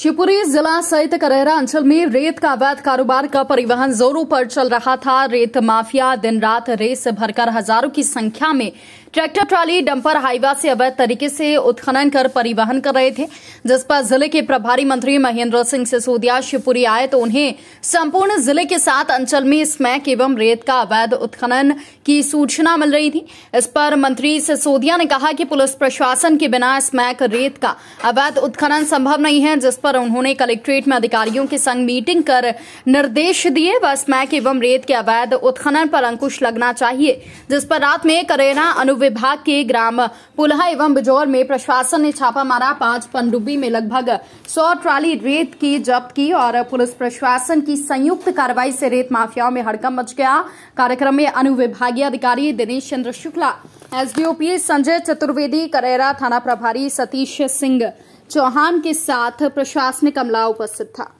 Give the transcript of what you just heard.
शिवपुरी जिला सहित करेरा अंचल में रेत का अवैध कारोबार का परिवहन जोरों पर चल रहा था रेत माफिया दिन रात रेस भरकर हजारों की संख्या में ट्रैक्टर ट्राली डंपर हाईवा से अवैध तरीके से उत्खनन कर परिवहन कर रहे थे जिस पर जिले के प्रभारी मंत्री महेंद्र सिंह सिसोदिया शिवपुरी आए तो उन्हें संपूर्ण जिले के साथ अंचल में स्मैक एवं रेत का अवैध उत्खनन की सूचना मिल रही थी इस पर मंत्री सिसोदिया ने कहा कि पुलिस प्रशासन के बिना स्मैक रेत का अवैध उत्खनन संभव नहीं है जिस पर उन्होंने कलेक्ट्रेट में अधिकारियों के संग मीटिंग कर निर्देश दिए व स्मैक एवं रेत के अवैध उत्खनन पर अंकुश लगना चाहिए जिस पर रात में करेना अनु विभाग के ग्राम पुलहा एवं बिजौर में प्रशासन ने छापा मारा पांच पनडुब्बी में लगभग सौ ट्राली रेत की जब्त की और पुलिस प्रशासन की संयुक्त कार्रवाई से रेत माफियाओं में हड़कम मच गया कार्यक्रम में अनुविभागीय अधिकारी दिनेश चंद्र शुक्ला एसडीओपी संजय चतुर्वेदी करेरा थाना प्रभारी सतीश सिंह चौहान के साथ प्रशासनिक अमला उपस्थित था